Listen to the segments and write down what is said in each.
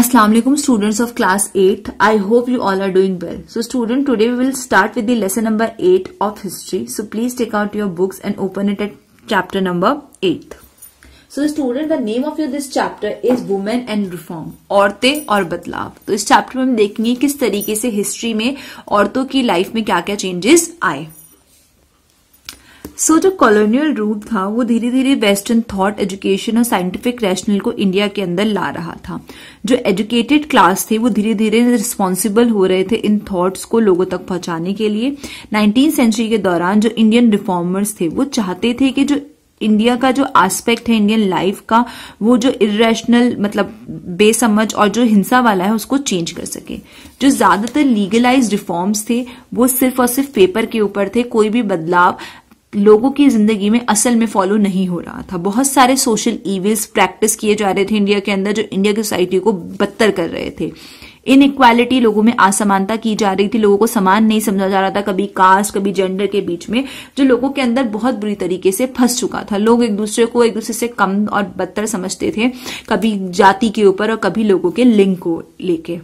अस्सलाम वालेकुम students of class eight I hope you all are doing well so student today we will start with the lesson number eight of history so please take out your books and open it at chapter number eight so student the name of your this chapter is women and reform औरतें और बदलाव तो इस chapter में हम देखेंगे किस तरीके से हिस्ट्री में औरतों की लाइफ में क्या क्या चेंजेस आए सो जो कॉलोनियल रूल था वो धीरे धीरे वेस्टर्न थॉट एजुकेशन और साइंटिफिक रैशनल को इंडिया के अंदर ला रहा था जो एजुकेटेड क्लास थे वो धीरे धीरे रिस्पॉन्सिबल हो रहे थे इन थॉट्स को लोगों तक पहुंचाने के लिए नाइनटीन सेंचुरी के दौरान जो इंडियन रिफॉर्मर्स थे वो चाहते थे कि जो इंडिया का जो एस्पेक्ट है इंडियन लाइफ का वो जो इेशनल मतलब बेसमझ और जो हिंसा वाला है उसको चेंज कर सके जो ज्यादातर लीगलाइज रिफॉर्म्स थे वो सिर्फ और सिर्फ पेपर के ऊपर थे कोई भी बदलाव लोगों की जिंदगी में असल में फॉलो नहीं हो रहा था बहुत सारे सोशल इवेल्स प्रैक्टिस किए जा रहे थे इंडिया के अंदर जो इंडिया की सोसाइटी को बदतर कर रहे थे इन इक्वालिटी लोगों में असमानता की जा रही थी लोगों को समान नहीं समझा जा रहा था कभी कास्ट कभी जेंडर के बीच में जो लोगों के अंदर बहुत बुरी तरीके से फंस चुका था लोग एक दूसरे को एक दूसरे से कम और बदतर समझते थे कभी जाति के ऊपर और कभी लोगों के लिंग को लेके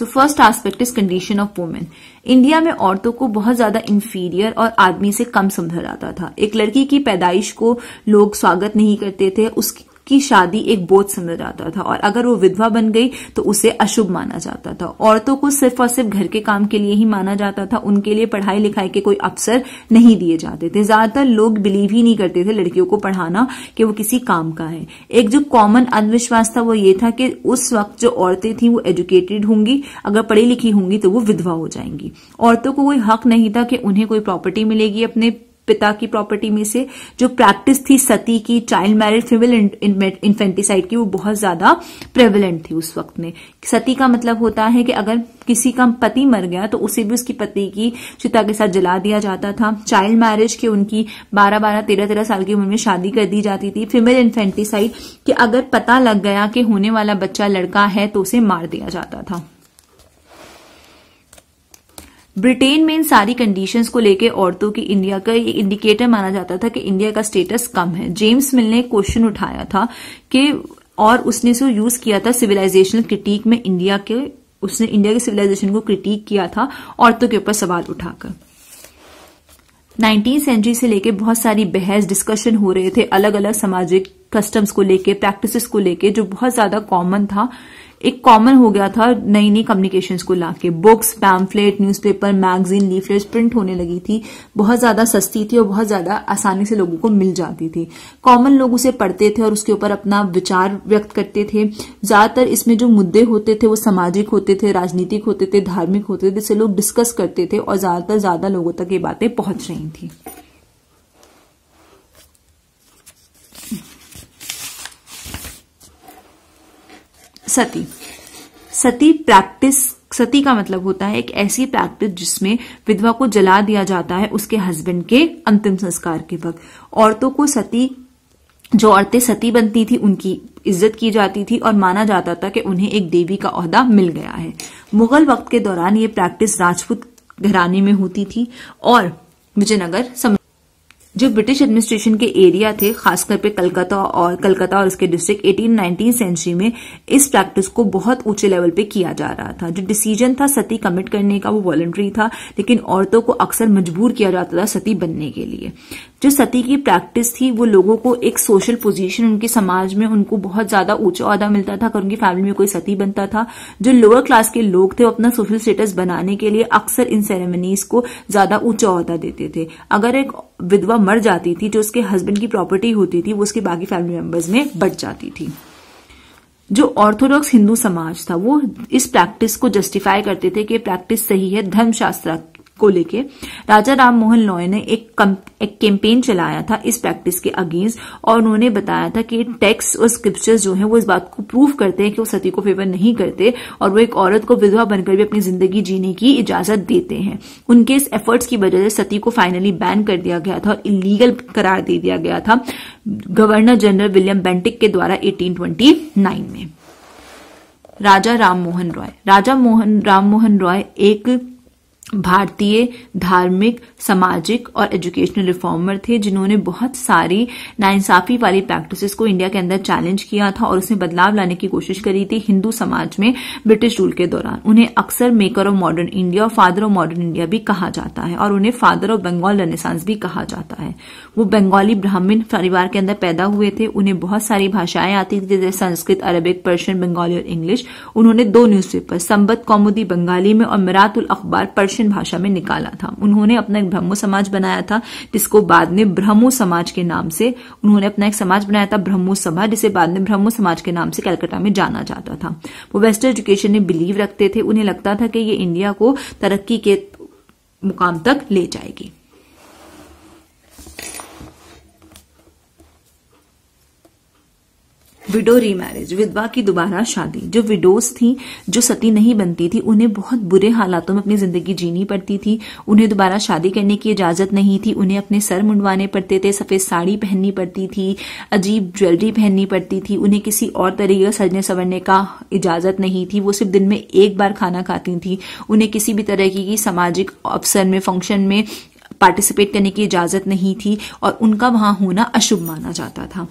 so first aspect is condition of women India में औरतों को बहुत ज्यादा इंफीरियर और आदमी से कम समझा जाता था एक लड़की की पैदाइश को लोग स्वागत नहीं करते थे उसकी की शादी एक बोझ समझा जाता था और अगर वो विधवा बन गई तो उसे अशुभ माना जाता था औरतों को सिर्फ और सिर्फ घर के काम के लिए ही माना जाता था उनके लिए पढ़ाई लिखाई के कोई अवसर नहीं दिए जाते थे ज्यादातर लोग बिलीव ही नहीं करते थे लड़कियों को पढ़ाना कि वो किसी काम का है एक जो कॉमन अंधविश्वास था वो ये था कि उस वक्त जो औरतें थी वो एजुकेटेड होंगी अगर पढ़ी लिखी होंगी तो वो विधवा हो जाएंगी औरतों को कोई हक नहीं था कि उन्हें कोई प्रॉपर्टी मिलेगी अपने पिता की प्रॉपर्टी में से जो प्रैक्टिस थी सती की चाइल्ड मैरिज फीमेल इन्फेंटिसाइड की वो बहुत ज्यादा प्रेवलेंट थी उस वक्त में सती का मतलब होता है कि अगर किसी का पति मर गया तो उसे भी उसकी पति की चिता के साथ जला दिया जाता था चाइल्ड मैरिज के उनकी बारह बारह तेरह तेरह साल की उम्र में शादी कर दी जाती थी फीमेल इन्फेंटिसाइड कि अगर पता लग गया कि होने वाला बच्चा लड़का है तो उसे मार दिया जाता था ब्रिटेन में इन सारी कंडीशंस को लेके औरतों की इंडिया का ये इंडिकेटर माना जाता था कि इंडिया का स्टेटस कम है जेम्स मिल ने क्वेश्चन उठाया था कि और उसने इसको यूज किया था सिविलाइजेशनल क्रिटिक में इंडिया के उसने इंडिया के सिविलाइजेशन को क्रिटिक किया था औरतों के ऊपर सवाल उठाकर नाइनटीन सेंचुरी से लेके बहुत सारी बहस डिस्कशन हो रहे थे अलग अलग सामाजिक कस्टम्स को लेके प्रैक्टिसेस को लेके जो बहुत ज्यादा कॉमन था एक कॉमन हो गया था नई नई कम्युनिकेशन को लाके books pamphlet newspaper magazine leaflets print होने लगी थी बहुत ज्यादा सस्ती थी और बहुत ज्यादा आसानी से लोगों को मिल जाती थी कॉमन लोग उसे पढ़ते थे और उसके ऊपर अपना विचार व्यक्त करते थे ज्यादातर इसमें जो मुद्दे होते थे वो सामाजिक होते थे राजनीतिक होते थे धार्मिक होते थे जिसे लोग डिस्कस करते थे और ज्यादातर ज्यादा लोगों तक ये बातें पहुंच रही थी सती सती प्रैक्टिस सती का मतलब होता है एक ऐसी प्रैक्टिस जिसमें विधवा को जला दिया जाता है उसके हस्बैंड के अंतिम संस्कार के वक्त औरतों को सती जो औरतें सती बनती थी उनकी इज्जत की जाती थी और माना जाता था कि उन्हें एक देवी का अहदा मिल गया है मुगल वक्त के दौरान ये प्रैक्टिस राजपूत घराने में होती थी और विजयनगर सम जो ब्रिटिश एडमिनिस्ट्रेशन के एरिया थे खासकर पे कलकत्ता और कलकत्ता और उसके डिस्ट्रिक्ट एटीन नाइनटीन सेंचुरी में इस प्रैक्टिस को बहुत ऊंचे लेवल पे किया जा रहा था जो डिसीजन था सती कमिट करने का वो वॉलेंट्री था लेकिन औरतों को अक्सर मजबूर किया जाता था सती बनने के लिए जो सती की प्रैक्टिस थी वो लोगों को एक सोशल पोजीशन उनके समाज में उनको बहुत ज्यादा ऊंचा अहदा मिलता था अगर उनकी फैमिली में कोई सती बनता था जो लोअर क्लास के लोग थे वो अपना सोशल स्टेटस बनाने के लिए अक्सर इन सेरेमनीज को ज्यादा ऊंचा अहदा देते थे अगर एक विधवा मर जाती थी जो उसके हस्बैंड की प्रॉपर्टी होती थी वो उसके बाकी फैमिली मेंबर्स में बट जाती थी जो ऑर्थोडॉक्स हिंदू समाज था वो इस प्रैक्टिस को जस्टिफाई करते थे कि प्रैक्टिस सही है धर्मशास्त्र को लेके राजा राम मोहन लॉय ने एक, एक कैंपेन चलाया था इस प्रैक्टिस के अगेंस्ट और उन्होंने बताया था कि टेक्स्ट और स्क्रिप्चर्स जो है वो इस बात को प्रूव करते हैं कि वो सती को फेवर नहीं करते और वो एक औरत को विधवा बनकर भी अपनी जिंदगी जीने की इजाजत देते हैं उनके इस एफर्ट्स की वजह से सती को फाइनली बैन कर दिया गया था और इलीगल करार दे दिया गया था गवर्नर जनरल विलियम बेंटिक के द्वारा एटीन में राजा राम मोहन रॉय राजा मोहन राम मोहन रॉय एक भारतीय धार्मिक सामाजिक और एजुकेशनल रिफॉर्मर थे जिन्होंने बहुत सारी नाइंसाफी वाली प्रैक्टिसेस को इंडिया के अंदर चैलेंज किया था और उसमें बदलाव लाने की कोशिश करी थी हिंदू समाज में ब्रिटिश रूल के दौरान उन्हें अक्सर मेकर ऑफ मॉडर्न इंडिया और फादर ऑफ मॉडर्न इंडिया भी कहा जाता है और उन्हें फादर ऑफ बंगाल रेनेसांस भी कहा जाता है वो बंगाली ब्राह्मण परिवार के अंदर पैदा हुए थे उन्हें बहुत सारी भाषाएं आती थी जैसे संस्कृत अरबिक पर्शियन बंगाली और इंग्लिश उन्होंने दो न्यूज पेपर संबत कौमुदी बंगाली में और मिरातुल अखबार पर्शियन पर्शियन भाषा में निकाला था उन्होंने अपना एक ब्रह्मो समाज बनाया था जिसको बाद में ब्रह्मो समाज के नाम से उन्होंने अपना एक समाज बनाया था ब्रह्मो सभा जिसे बाद में ब्रह्मो समाज के नाम से कलकत्ता में जाना जाता था वो वेस्टर्न एजुकेशन में बिलीव रखते थे उन्हें लगता था कि ये इंडिया को तरक्की के मुकाम तक ले जाएगी विडो रीमैरिज विधवा की दोबारा शादी जो विडोज थी जो सती नहीं बनती थी उन्हें बहुत बुरे हालातों में अपनी जिंदगी जीनी पड़ती थी उन्हें दोबारा शादी करने की इजाजत नहीं थी उन्हें अपने सर मुंडवाने पड़ते थे सफेद साड़ी पहननी पड़ती थी अजीब ज्वेलरी पहननी पड़ती थी उन्हें किसी और तरीके का सजने संवरने का इजाजत नहीं थी वो सिर्फ दिन में एक बार खाना खाती थी उन्हें किसी भी तरह की सामाजिक अवसर में फंक्शन में पार्टिसिपेट करने की इजाजत नहीं थी और उनका वहां होना अशुभ माना जाता था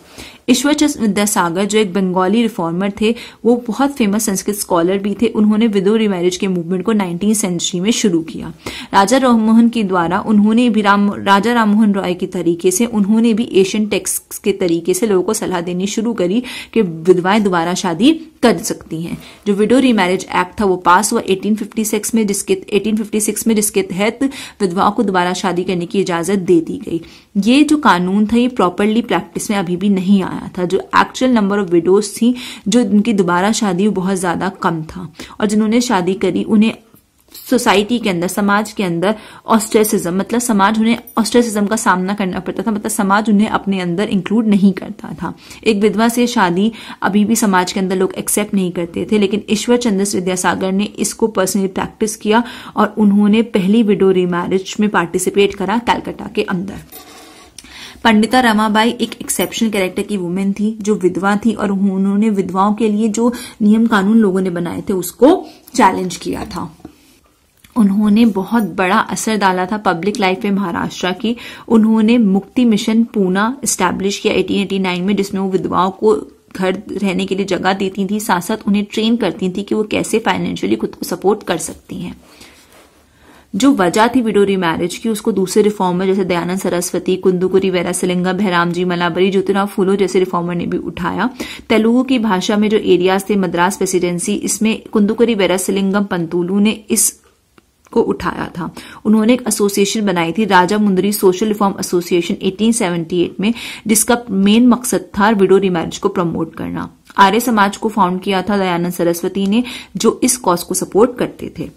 ईश्वरचंद विद्यासागर जो एक बंगाली रिफॉर्मर थे वो बहुत फेमस संस्कृत स्कॉलर भी थे उन्होंने विदो रिमैरिज के मूवमेंट को नाइनटीन सेंचुरी में शुरू किया राजा राममोहन के द्वारा उन्होंने भी राम राजा राममोहन रॉय के तरीके से उन्होंने भी एशियन टेक्स के तरीके से लोगों को सलाह देनी शुरू करी कि विधवाएं दोबारा शादी कर सकती हैं जो विडो रिमैरिज एक्ट था वो पास हुआ 1856 में जिसके 1856 में जिसके तहत विधवाओं को दोबारा शादी करने की इजाजत दे दी गई ये जो कानून था ये प्रॉपरली प्रैक्टिस में अभी भी नहीं आया आया था जो एक्चुअल नंबर ऑफ विडोज थी जो उनकी दोबारा शादी बहुत ज़्यादा कम था और जिन्होंने शादी करी उन्हें सोसाइटी के अंदर समाज के अंदर ऑस्ट्रेसिज्म मतलब समाज उन्हें ऑस्ट्रेसिज्म का सामना करना पड़ता था मतलब समाज उन्हें अपने अंदर इंक्लूड नहीं करता था एक विधवा से शादी अभी भी समाज के अंदर लोग एक्सेप्ट नहीं करते थे लेकिन ईश्वर चंद्र विद्यासागर ने इसको पर्सनली प्रैक्टिस किया और उन्होंने पहली विडो रिमैरिज में पार्टिसिपेट करा कैलकाटा के अंदर पंडिता रमाबाई एक एक्सेप्शन कैरेक्टर की वुमेन थी जो विधवा थी और उन्होंने विधवाओं के लिए जो नियम कानून लोगों ने बनाए थे उसको चैलेंज किया था उन्होंने बहुत बड़ा असर डाला था पब्लिक लाइफ में महाराष्ट्र की उन्होंने मुक्ति मिशन पूना स्टैब्लिश किया 1889 में जिसमें वो विधवाओं को घर रहने के लिए जगह देती थी साथ साथ उन्हें ट्रेन करती थी कि वो कैसे फाइनेंशियली खुद को सपोर्ट कर सकती हैं जो वजह थी विडो मैरिज की उसको दूसरे रिफॉर्मर जैसे दयानंद सरस्वती कुंदुकुरी वेरा सिलिंगा भैराम जी मलाबरी ज्योतिराव फूलो जैसे रिफॉर्मर ने भी उठाया तेलुगु की भाषा में जो एरियाज थे मद्रास प्रेसिडेंसी इसमें कुंदुकुरी वेरा सिलिंगम पंतुलू ने इस को उठाया था उन्होंने एक एसोसिएशन बनाई थी राजा मुंदरी सोशल रिफॉर्म एसोसिएशन 1878 में जिसका मेन मकसद था विडो रिमैरिज को प्रमोट करना आर्य समाज को फाउंड किया था दयानंद सरस्वती ने जो इस कॉज को सपोर्ट करते थे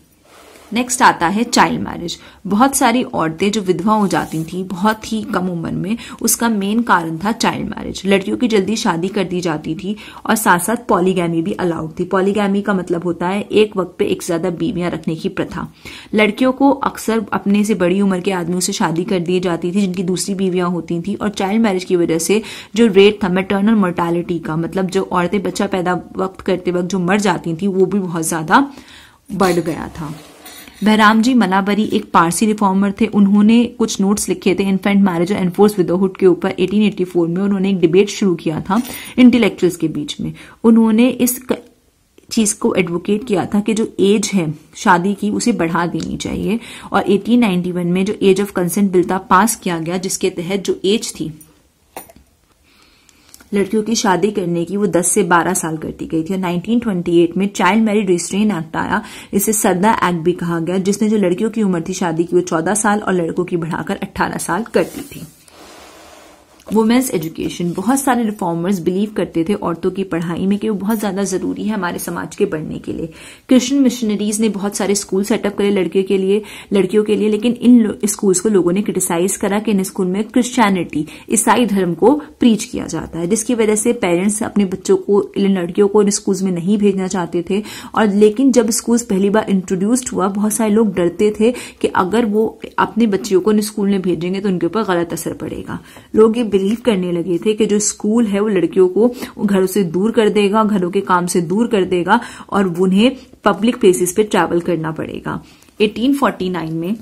नेक्स्ट आता है चाइल्ड मैरिज बहुत सारी औरतें जो विधवा हो जाती थी बहुत ही कम उम्र में उसका मेन कारण था चाइल्ड मैरिज लड़कियों की जल्दी शादी कर दी जाती थी और साथ साथ पॉलीगैमी भी अलाउड थी पॉलीगैमी का मतलब होता है एक वक्त पे एक ज्यादा बीवियां रखने की प्रथा लड़कियों को अक्सर अपने से बड़ी उम्र के आदमियों से शादी कर दी जाती थी जिनकी दूसरी बीवियां होती थी और चाइल्ड मैरिज की वजह से जो रेट था मेटर्नल मोर्टेलिटी का मतलब जो औरतें बच्चा पैदा वक्त करते वक्त जो मर जाती थी वो भी बहुत ज्यादा बढ़ गया था बहराम जी मलाबरी एक पारसी रिफॉर्मर थे उन्होंने कुछ नोट्स लिखे थे इन्फेंट मैरिज और एनफोर्स विदोहुड के ऊपर 1884 में उन्होंने एक डिबेट शुरू किया था इंटेलेक्चुअल्स के बीच में उन्होंने इस चीज को एडवोकेट किया था कि जो एज है शादी की उसे बढ़ा देनी चाहिए और 1891 में जो एज ऑफ कंसेंट बिल था पास किया गया जिसके तहत जो एज थी लड़कियों की शादी करने की वो 10 से 12 साल कर दी गई थी और 1928 में चाइल्ड मैरिज रिस्ट्रेन एक्ट आया इसे सरदा एक्ट भी कहा गया जिसने जो लड़कियों की उम्र थी शादी की वो 14 साल और लड़कों की बढ़ाकर 18 साल कर दी थी वुमेन्स एजुकेशन बहुत सारे रिफॉर्मर्स बिलीव करते थे औरतों की पढ़ाई में कि वो बहुत ज्यादा जरूरी है हमारे समाज के बढ़ने के लिए क्रिश्चियन मिशनरीज ने बहुत सारे स्कूल सेटअप करे लड़कियों के लिए लड़कियों के लिए लेकिन इन स्कूल्स को लोगों ने क्रिटिसाइज करा कि इन स्कूल में क्रिश्चियनिटी ईसाई धर्म को प्रीच किया जाता है जिसकी वजह से पेरेंट्स अपने बच्चों को लड़कियों को इन स्कूल में नहीं भेजना चाहते थे और लेकिन जब स्कूल पहली बार इंट्रोड्यूस्ड हुआ बहुत सारे लोग डरते थे कि अगर वो अपने बच्चियों को इन स्कूल में भेजेंगे तो उनके ऊपर गलत असर पड़ेगा लोग ये बिलीव करने लगे थे कि जो स्कूल है वो लड़कियों को घरों से दूर कर देगा घरों के काम से दूर कर देगा और उन्हें पब्लिक प्लेसेस पे ट्रैवल करना पड़ेगा 1849 में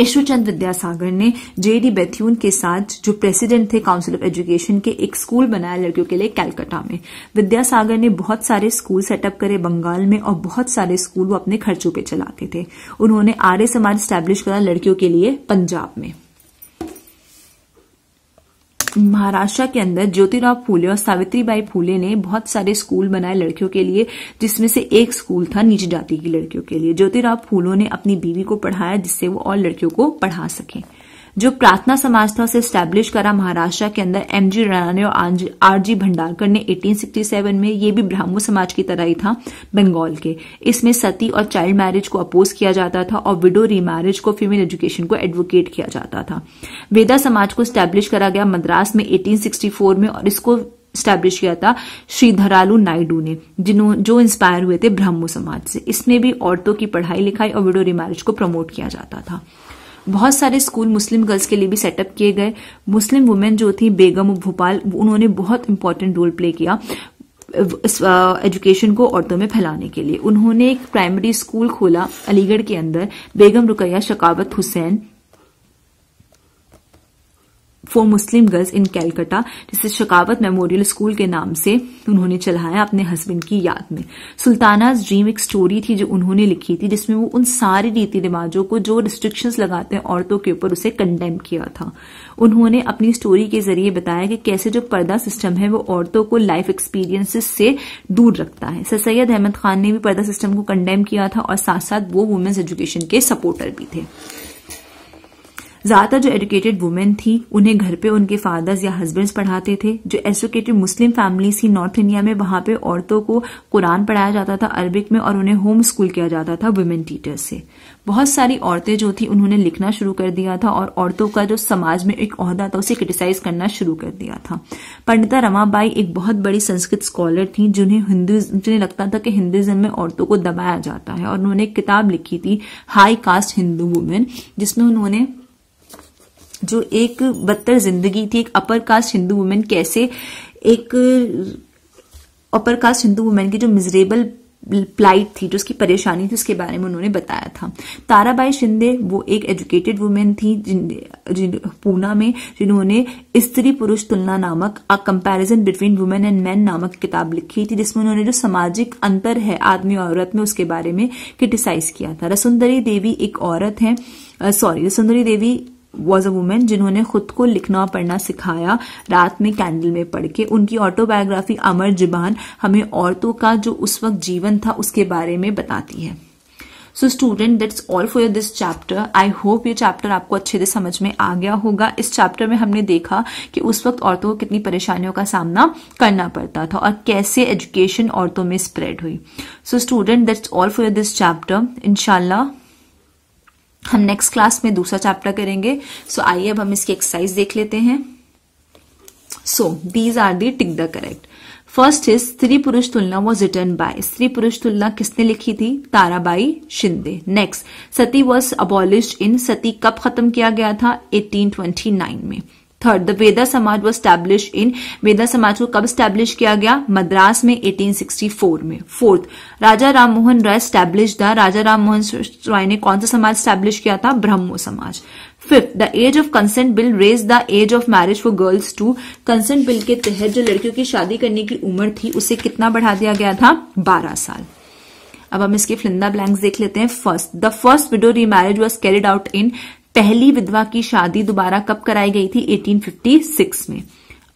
ईश्वरचंद विद्यासागर ने जेडी बैथ्यून के साथ जो प्रेसिडेंट थे काउंसिल ऑफ एजुकेशन के एक स्कूल बनाया लड़कियों के लिए कैलकाटा में विद्यासागर ने बहुत सारे स्कूल सेटअप करे बंगाल में और बहुत सारे स्कूल वो अपने खर्चों पे चलाते थे उन्होंने आर्य समाज स्टैब्लिश करा लड़कियों के लिए पंजाब में महाराष्ट्र के अंदर ज्योतिराव फूले और सावित्रीबाई फूले ने बहुत सारे स्कूल बनाए लड़कियों के लिए जिसमें से एक स्कूल था निचली जाति की लड़कियों के लिए ज्योतिराव फूलों ने अपनी बीवी को पढ़ाया जिससे वो और लड़कियों को पढ़ा सकें जो प्रार्थना समाज था उसे स्टैब्लिश करा महाराष्ट्र के अंदर एम जी ने और आर जी भंडारकर ने 1867 में ये भी ब्राह्मो समाज की तरह ही था बंगाल के इसमें सती और चाइल्ड मैरिज को अपोज किया जाता था और विडो रीमैरिज को फीमेल एजुकेशन को एडवोकेट किया जाता था वेदा समाज को स्टैब्लिश करा गया मद्रास में एटीन में और इसको स्टैब्लिश किया था श्रीधरालू नायडू ने जिन्हों जो इंस्पायर हुए थे ब्राह्मो समाज से इसमें भी औरतों की पढ़ाई लिखाई और विडो रिमैरिज को प्रमोट किया जाता था बहुत सारे स्कूल मुस्लिम गर्ल्स के लिए भी सेटअप किए गए मुस्लिम वुमेन जो थी बेगम भोपाल उन्होंने बहुत इंपॉर्टेंट रोल प्ले किया एजुकेशन को औरतों में फैलाने के लिए उन्होंने एक प्राइमरी स्कूल खोला अलीगढ़ के अंदर Begum Rukaiya Sakhawat Hossain for Muslim girls in Calcutta जिसे शकावत मेमोरियल स्कूल के नाम से उन्होंने चलाया अपने हस्बैंड की याद में सुल्तानाज ड्रीम एक स्टोरी थी जो उन्होंने लिखी थी जिसमें वो उन सारे रीति रिवाजों को जो रिस्ट्रिक्शंस लगाते हैं औरतों के ऊपर उसे कंडेम किया था उन्होंने अपनी स्टोरी के जरिए बताया कि कैसे जो पर्दा सिस्टम है वो औरतों को लाइफ एक्सपीरियंसिस से दूर रखता है सर सैयद अहमद खान ने भी पर्दा सिस्टम को कंडेम किया था और साथ साथ वो वुमेन्स एजुकेशन के सपोर्टर भी थे ज्यादातर जो एडुकेटेड वुमेन थी उन्हें घर पे उनके फादर्स या हस्बैंड्स पढ़ाते थे जो एजुकेटेड मुस्लिम फैमिलीज थी नॉर्थ इंडिया में वहां पे औरतों को कुरान पढ़ाया जाता था अरबिक में और उन्हें होम स्कूल किया जाता था वुमेन टीचर्स से बहुत सारी औरतें जो थी उन्होंने लिखना शुरू कर दिया था और औरतों का जो समाज में एक अहदा था उसे क्रिटिसाइज करना शुरू कर दिया था पंडिता रमाबाई एक बहुत बड़ी संस्कृत स्कॉलर थी जिन्हें हिंदू जिन्हें लगता था कि हिंदुज्म में औरतों को दबाया जाता है और उन्होंने एक किताब लिखी थी हाई कास्ट हिंदू वुमेन जिसमें उन्होंने जो एक बदतर जिंदगी थी एक अपर कास्ट हिंदू वुमेन कैसे एक अपर कास्ट हिंदू वुमेन की जो मिजरेबल प्लाइट थी जो उसकी परेशानी थी उसके बारे में उन्होंने बताया था ताराबाई शिंदे वो एक एजुकेटेड वुमेन थी जिन, पूना में जिन्होंने स्त्री पुरुष तुलना नामक a comparison between women and man नामक किताब लिखी थी जिसमें उन्होंने जो सामाजिक अंतर है आदमी और औरत में उसके बारे में क्रिटिसाइज किया था रसुंदरी देवी एक औरत है sorry Rassundari Devi was a women जिन्होंने खुद को लिखना पढ़ना सिखाया रात में कैंडल में पढ़ के उनकी ऑटोबायोग्राफी अमर जुबान हमें औरतों का जो उस वक्त जीवन था उसके बारे में बताती है so student that's all for this chapter I hope ये चैप्टर आपको अच्छे से समझ में आ गया होगा इस चैप्टर में हमने देखा कि उस वक्त औरतों को कितनी परेशानियों का सामना करना पड़ता था और कैसे एजुकेशन औरतों में स्प्रेड हुई so student that's all for this chapter इनशाला हम नेक्स्ट क्लास में दूसरा चैप्टर करेंगे सो so, आइए अब हम इसकी एक्सरसाइज देख लेते हैं so these are the tick the correct first is Stri Purush तुलना वॉज रिटर्न बाय स्त्री पुरुष तुलना किसने लिखी थी Tarabai Shinde next sati was abolish in sati कब खत्म किया गया था 1829 में थर्ड द वेदा समाज वॉज स्टैब्लिश इन वेदा समाज को कब स्टैब्लिश किया गया मद्रास में 1864 में fourth Raja Rammohan Roy establish the Raja Rammohan Roy ने कौन सा समाज स्टैब्लिश किया था Brahmo Samaj fifth the age of consent bill raise the age of marriage for girls to consent bill के तहत जो लड़कियों की शादी करने की उम्र थी उसे कितना बढ़ा दिया गया था बारह साल अब हम इसके फिलिंदा ब्लैंक्स देख लेते हैं first the first widow remarriage was carried out in पहली विधवा की शादी दोबारा कब कराई गई थी 1856 में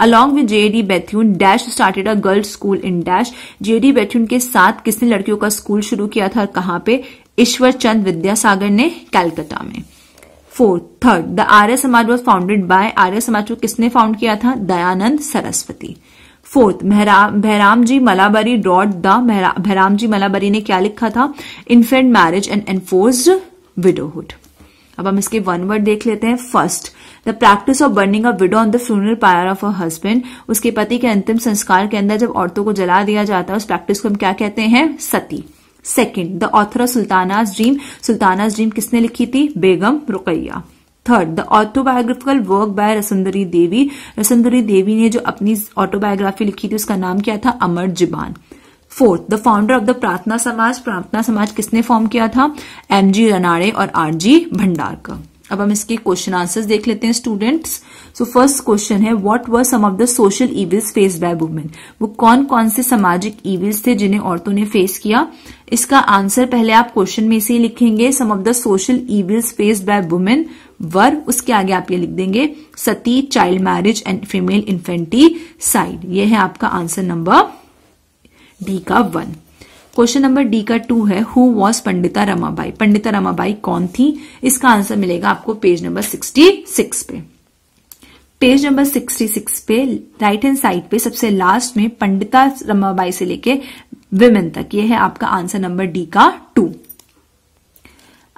along with JD Bethune dash started a girls school in dash JD Bethune के साथ किसने लड़कियों का स्कूल शुरू किया था और कहां पे ईश्वर चंद विद्यासागर ने कैलकाटा में फोर्थ थर्ड द आर्य समाज वॉज फाउंडेड बाय आर्य समाज को किसने फाउंड किया था Dayanand Saraswati fourth Behramji Malabari dot the Behramji Malabari ने क्या लिखा था infant marriage and enforced widowhood अब हम इसके वन वर्ड देख लेते हैं first the practice of burning a widow on the funeral pyre of a husband उसके पति के अंतिम संस्कार के अंदर जब औरतों को जला दिया जाता है उस प्रैक्टिस को हम क्या कहते हैं sati second the author of Sultana's dream Sultana's dream किसने लिखी थी Begum Rukaiya third the autobiographical work by Rassundari Devi Rassundari Devi ने जो अपनी ऑटोबायोग्राफी लिखी थी उसका नाम क्या था Amar Jiban fourth the founder of the Prarthana Samaj प्रार्थना समाज किसने फॉर्म किया था एम जी रनाड़े और आर जी भंडार का अब हम इसके क्वेश्चन आंसर्स देख लेते हैं स्टूडेंट्स सो फर्स्ट क्वेश्चन है what were some of the social evils face by women वो कौन कौन से सामाजिक इविल्स थे जिन्हें औरतों ने फेस किया इसका आंसर पहले आप क्वेश्चन में से लिखेंगे some of the social evils face by women were उसके आगे आप ये लिख देंगे sati child marriage and female infanticide ये है आपका आंसर नंबर डी का वन क्वेश्चन नंबर डी का टू है हु वॉज पंडिता रमाबाई पंडिता रमाबाई कौन थी इसका आंसर मिलेगा आपको पेज नंबर सिक्सटी सिक्स पे पेज नंबर सिक्सटी सिक्स पे राइट हैंड साइड पे सबसे लास्ट में पंडिता रमाबाई से लेके विमेन तक ये है आपका आंसर नंबर डी का टू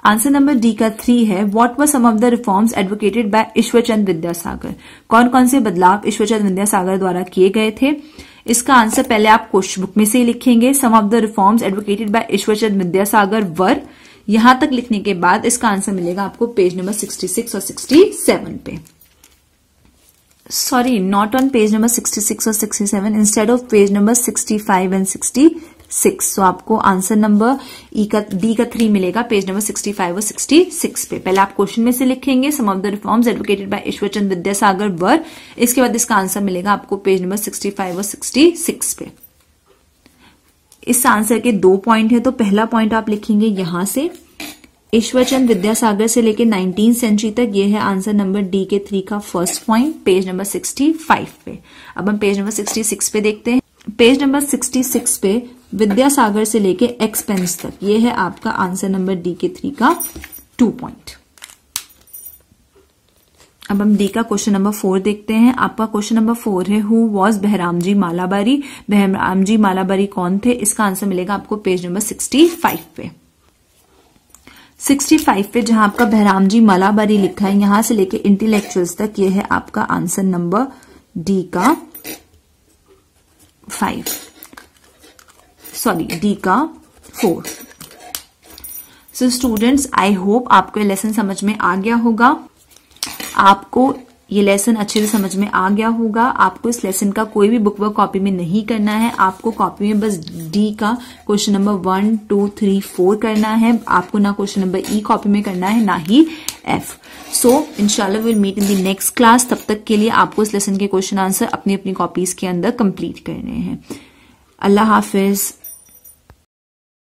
आंसर नंबर डी का थ्री है what were some of the reforms advocated by Ishwarchand Vidyasagar कौन कौन से बदलाव ईश्वरचंद विद्यासागर द्वारा किए गए थे इसका आंसर पहले आप क्वेश्चन बुक में से ही लिखेंगे some of the reforms advocated by Ishwarchand Vidyasagar were यहां तक लिखने के बाद इसका आंसर मिलेगा आपको पेज नंबर सिक्स और सेवन पे sorry not on page number 66 और 67 instead of page number 65 and sixty six so आपको आंसर नंबर ई का डी का थ्री मिलेगा पेज नंबर सिक्सटी फाइव और सिक्सटी सिक्स पे पहले आप क्वेश्चन में से लिखेंगे some of the reforms advocated by Chand Vidyasagar were इसके बाद इसका आंसर मिलेगा आपको पेज नंबर सिक्सटी फाइव और सिक्सटी सिक्स पे इस आंसर के दो पॉइंट है तो पहला पॉइंट आप लिखेंगे यहां से ईश्वरचंद विद्यासागर से लेकर नाइनटीन सेंचुरी तक ये है आंसर नंबर डी के थ्री का first point page number sixty five पे अब हम पेज नंबर सिक्सटी सिक्स पे देखते हैं पेज नंबर 66 पे विद्यासागर से लेके एक्सपेंस तक ये है आपका आंसर नंबर डी के थ्री का टू पॉइंट अब हम डी का क्वेश्चन नंबर फोर देखते हैं आपका क्वेश्चन नंबर फोर है who was G Malabari G Malabari कौन थे इसका आंसर मिलेगा आपको पेज नंबर सिक्सटी फाइव पे 65 पे जहां आपका बहराम जी मालाबारी लिखा है यहां से लेके इंटेलेक्चुअल्स तक ये है आपका आंसर नंबर डी का फाइव सॉरी डी का four so students I hope आपको ये लेसन समझ में आ गया होगा आपको ये लेसन अच्छे से समझ में आ गया होगा आपको इस लेसन का कोई भी बुक वर्क कॉपी में नहीं करना है आपको कॉपी में बस डी का question number one two three four करना है आपको ना क्वेश्चन नंबर ई कॉपी में करना है ना ही एफ सो इनशाला will meet in the next class तब तक के लिए आपको इस लेसन के क्वेश्चन आंसर अपनी अपनी कॉपीज के अंदर कंप्लीट करने हैं अल्लाह हाफिज़